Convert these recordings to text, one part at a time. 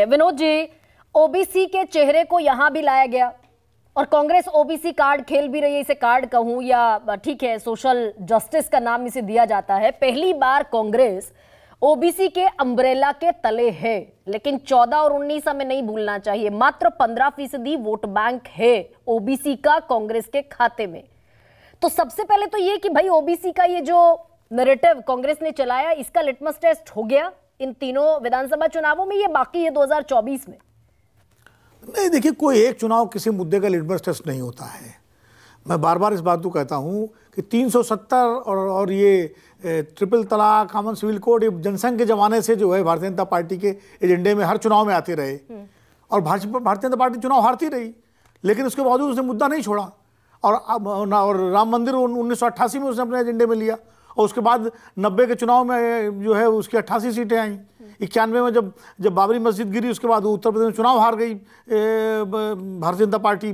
है विनोद जी ओबीसी के चेहरे को यहां भी लाया गया और कांग्रेस ओबीसी कार्ड खेल भी रही है इसे कार्ड कहूं या ठीक है सोशल जस्टिस का नाम इसे दिया जाता है पहली बार कांग्रेस ओबीसी के अम्ब्रेला के तले है लेकिन 14 और 19 हमें नहीं भूलना चाहिए मात्र 15 फीसदी वोट बैंक है ओबीसी का कांग्रेस के खाते में तो सबसे पहले तो ये कि भाई ओबीसी का ये जो नरेटिव कांग्रेस ने चलाया इसका लिटमस टेस्ट हो गया इन तीनों विधानसभा चुनावों में ये बाकी है 2024 में नहीं देखिए कोई एक चुनाव किसी मुद्दे का लिटमस टेस्ट नहीं होता है मैं बार बार इस बात को कहता हूँ कि 370 और और ये ट्रिपल तलाक कॉमन सिविल कोड ये जनसंघ के ज़माने से जो है भारतीय जनता पार्टी के एजेंडे में हर चुनाव में आते रहे हम्म। और भारतीय जनता पार्टी चुनाव हारती रही लेकिन उसके बावजूद उसने मुद्दा नहीं छोड़ा और और राम मंदिर उन्नीस में उसने अपने एजेंडे में लिया और उसके बाद नब्बे के चुनाव में जो है उसकी अट्ठासी सीटें आई इक्यानवे में जब जब बाबरी मस्जिद गिरी उसके बाद उत्तर प्रदेश में चुनाव हार गई Bharatiya Janata Party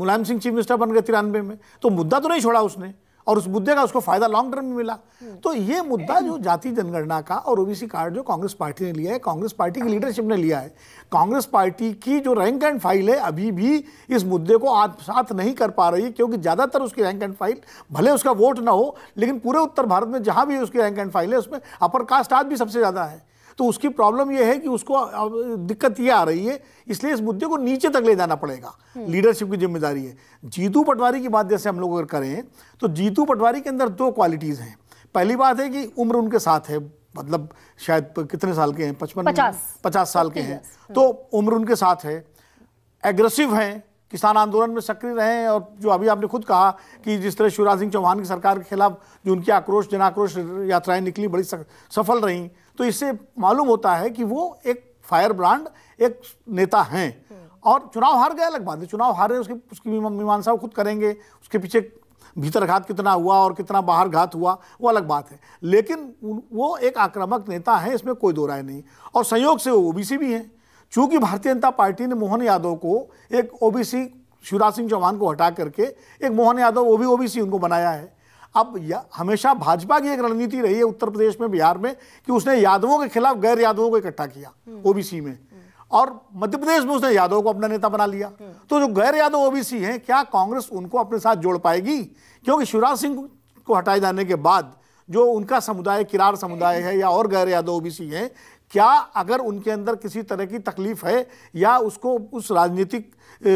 Mulayam Singh chief minister बन गए तिरानवे में तो मुद्दा तो नहीं छोड़ा उसने और उस मुद्दे का उसको फायदा लॉन्ग टर्म में मिला तो ये मुद्दा जो जाति जनगणना का और ओबीसी कार्ड जो कांग्रेस पार्टी ने लिया है कांग्रेस पार्टी की लीडरशिप ने लिया है कांग्रेस पार्टी की जो रैंक एंड फाइल है अभी भी इस मुद्दे को आत्मसात नहीं कर पा रही है क्योंकि ज़्यादातर उसकी रैंक एंड फाइल भले उसका वोट ना हो लेकिन पूरे उत्तर भारत में जहाँ भी उसकी रैंक एंड फाइल है उसमें अपर कास्ट आज भी सबसे ज़्यादा है तो उसकी प्रॉब्लम यह है कि उसको दिक्कत यह आ रही है इसलिए इस मुद्दे को नीचे तक ले जाना पड़ेगा लीडरशिप हम्म। की जिम्मेदारी है जीतू पटवारी की बात जैसे हम लोग अगर करें तो जीतू पटवारी के अंदर दो क्वालिटीज़ हैं पहली बात है कि उम्र उनके साथ है मतलब शायद कितने साल के हैं पचपन पचास पचास साल के हैं तो उम्र उनके साथ है एग्रेसिव हैं किसान आंदोलन में सक्रिय रहे हैं और जो अभी आपने खुद कहा कि जिस तरह शिवराज सिंह चौहान की सरकार के खिलाफ जो उनकी आक्रोश जनाक्रोश यात्राएं निकली बड़ी सफल रहीं तो इससे मालूम होता है कि वो एक फायर ब्रांड एक नेता हैं और चुनाव हार गए अलग बात है चुनाव हारे उसकी उसकी मीमांसा खुद करेंगे उसके पीछे भीतर घात कितना हुआ और कितना बाहर घात हुआ वो अलग बात है लेकिन वो एक आक्रामक नेता है इसमें कोई दो राय नहीं और संयोग से वो ओबीसी भी हैं चूंकि भारतीय जनता पार्टी ने मोहन यादव को एक ओबीसी शिवराज सिंह चौहान को हटा करके एक मोहन यादव वो भी ओबीसी उनको बनाया है अब हमेशा भाजपा की एक रणनीति रही है उत्तर प्रदेश में बिहार में कि उसने यादवों के खिलाफ गैर यादवों को इकट्ठा किया हम्म। ओबीसी में और मध्य प्रदेश में उसने यादव को अपना नेता बना लिया हम्म। तो जो गैर यादव ओबीसी हैं क्या कांग्रेस उनको अपने साथ जोड़ पाएगी क्योंकि शिवराज सिंह को हटाए जाने के बाद जो उनका समुदाय किरार समुदाय है या और गैर यादव ओबीसी हैं क्या अगर उनके अंदर किसी तरह की तकलीफ है या उसको उस राजनीतिक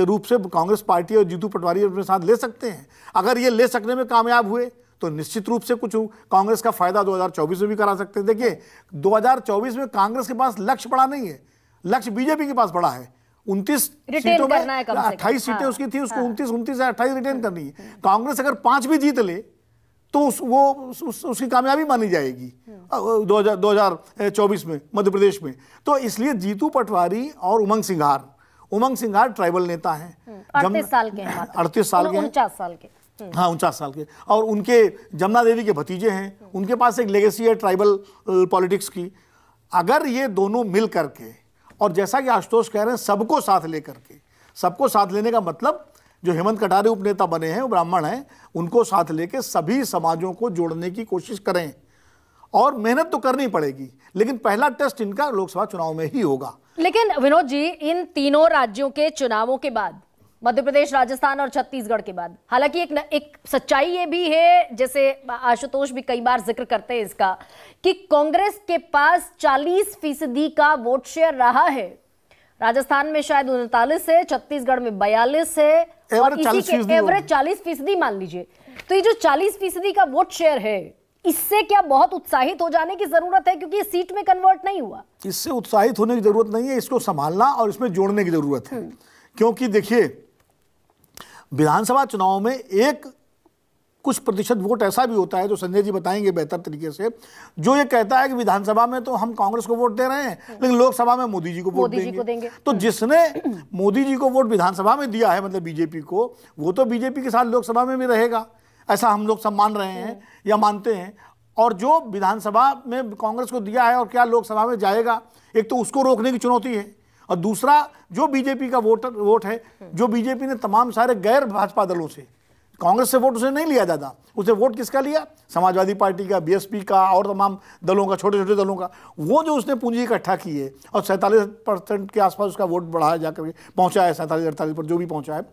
रूप से कांग्रेस पार्टी और जीतू पटवारी अपने साथ ले सकते हैं अगर ये ले सकने में कामयाब हुए तो निश्चित रूप से कुछ कांग्रेस का फायदा 2024 में भी करा सकते हैं देखिए 2024 में कांग्रेस के पास लक्ष्य बड़ा नहीं है लक्ष्य बीजेपी के पास बड़ा है उनतीस सीटों में अट्ठाईस सीटें हाँ, उसकी थी उसको हाँ। उनतीस उनतीस या अट्ठाईस रिटेन हाँ। करनी है कांग्रेस अगर पांच भी जीत ले तो उस वो उस, उस, उसकी कामयाबी मानी जाएगी हाँ। दो हजार चौबीस में मध्य प्रदेश में तो इसलिए जीतू पटवारी और उमंग सिंघार उमंग सिंघार ट्राइबल नेता है अड़तीस साल के अड़तीस साल के उनचास साल के हाँ उनचास साल के और उनके जमुना देवी के भतीजे हैं उनके पास एक लेगेसी है ट्राइबल पॉलिटिक्स की अगर ये दोनों मिल करके और जैसा कि आशुतोष कह रहे हैं सबको साथ लेकर के सबको साथ लेने का मतलब जो हेमंत कटारे उपनेता बने हैं ब्राह्मण हैं उनको साथ लेके सभी समाजों को जोड़ने की कोशिश करें और मेहनत तो करनी पड़ेगी लेकिन पहला टेस्ट इनका लोकसभा चुनाव में ही होगा लेकिन विनोद जी इन तीनों राज्यों के चुनावों के बाद मध्य प्रदेश राजस्थान और छत्तीसगढ़ के बाद हालांकि एक न, एक सच्चाई ये भी है जैसे आशुतोष भी कई बार जिक्र करते हैं इसका कि कांग्रेस के पास 40 फीसदी का वोट शेयर रहा है राजस्थान में शायद उनतालीस है छत्तीसगढ़ में बयालीस है और इसी के एवरेज चालीस फीसदी मान लीजिए तो ये जो चालीस फीसदी का वोट शेयर है इससे क्या बहुत उत्साहित हो जाने की जरूरत है क्योंकि सीट में कन्वर्ट नहीं हुआ इससे उत्साहित होने की जरूरत नहीं है इसको संभालना और इसमें जोड़ने की जरूरत है हम्म। क्योंकि देखिए विधानसभा चुनाव में एक कुछ प्रतिशत वोट ऐसा भी होता है जो संजय जी बताएंगे बेहतर तरीके से जो ये कहता है कि विधानसभा में तो हम कांग्रेस को वोट दे रहे हैं हाँ। लेकिन लोकसभा में मोदी जी को वोट देंगे।, देंगे तो हाँ। जिसने मोदी जी को वोट विधानसभा में दिया है मतलब बीजेपी को वो तो बीजेपी के साथ लोकसभा में भी रहेगा ऐसा हम लोग सब मान रहे हैं हाँ। या मानते हैं और जो विधानसभा में कांग्रेस को दिया है और क्या लोकसभा में जाएगा एक तो उसको रोकने की चुनौती है और दूसरा जो बीजेपी का वोटर वोट है जो बीजेपी ने तमाम सारे गैर भाजपा दलों से कांग्रेस से वोट उसे नहीं लिया ज्यादा उसे वोट किसका लिया समाजवादी पार्टी का बीएसपी का और तमाम दलों का छोटे छोटे दलों का वो जो उसने पूंजी इकट्ठा की है और सैंतालीस परसेंट के आसपास उसका वोट बढ़ाया जाकर पहुंचा है सैंतालीस अड़तालीस पर जो भी पहुंचा है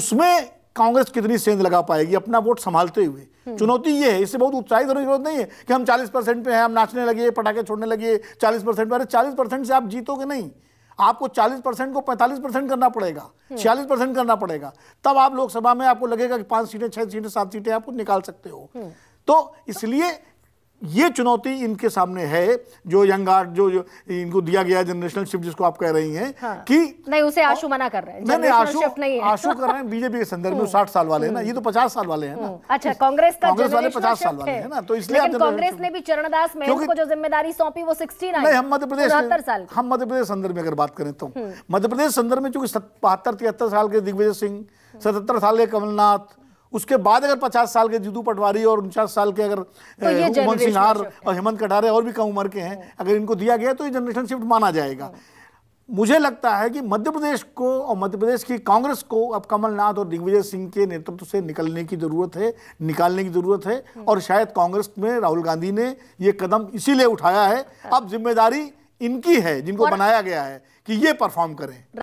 उसमें कांग्रेस कितनी सेंध लगा पाएगी अपना वोट संभालते हुए हम्म। चुनौती ये है इससे बहुत उत्साहित होने की जरूरत नहीं है कि हम चालीस परसेंट पे हैं हम नाचने लगे पटाखे छोड़ने लगे चालीस परसेंट पर चालीस परसेंट से आप जीतोगे नहीं आपको 40 परसेंट को 45 परसेंट करना पड़ेगा छियालीस परसेंट करना पड़ेगा तब आप लोकसभा में आपको लगेगा कि पांच सीटें छह सीटें सात सीटें आप निकाल सकते हो हम्म। तो इसलिए ये चुनौती इनके सामने है जो यंग आर्ट जो, जो इनको दिया गया जनरेशनल शिफ्ट जिसको आप कह रही हैं हाँ। कि नहीं उसे आशु मना कर रहे हैं नहीं नहीं आशु नहीं है। आशु कर रहे हैं बीजेपी के संदर्भ में हम्म। साठ साल वाले हैं ना हम्म। ये तो पचास साल वाले हैं ना हम्म। अच्छा कांग्रेस कांग्रेस वाले पचास साल वाले हैं ना तो इसलिए कांग्रेस ने भी चरणदास को जो जिम्मेदारी सौंपी वो सिक्सटीन हम मध्य प्रदेश हम मध्य प्रदेश संदर्भ में अगर बात करें तो मध्य प्रदेश संदर्भ में चूंकि बहत्तर तिहत्तर साल के दिग्विजय सिंह सतहत्तर साल के कमलनाथ उसके बाद अगर पचास साल के जीतू पटवारी और उनचास साल के अगर उमन तो सिन्हार अच्छा। और हेमंत कटारे और भी कम उम्र के हैं अगर इनको दिया गया तो ये जनरेशन शिफ्ट माना जाएगा मुझे लगता है कि मध्य प्रदेश को और मध्य प्रदेश की कांग्रेस को अब कमलनाथ और दिग्विजय सिंह के नेतृत्व से निकलने की ज़रूरत है निकालने की ज़रूरत है हम्म। और शायद कांग्रेस में राहुल गांधी ने ये कदम इसीलिए उठाया है हाँ। अब जिम्मेदारी इनकी है जिनको बनाया गया है कि ये परफॉर्म करें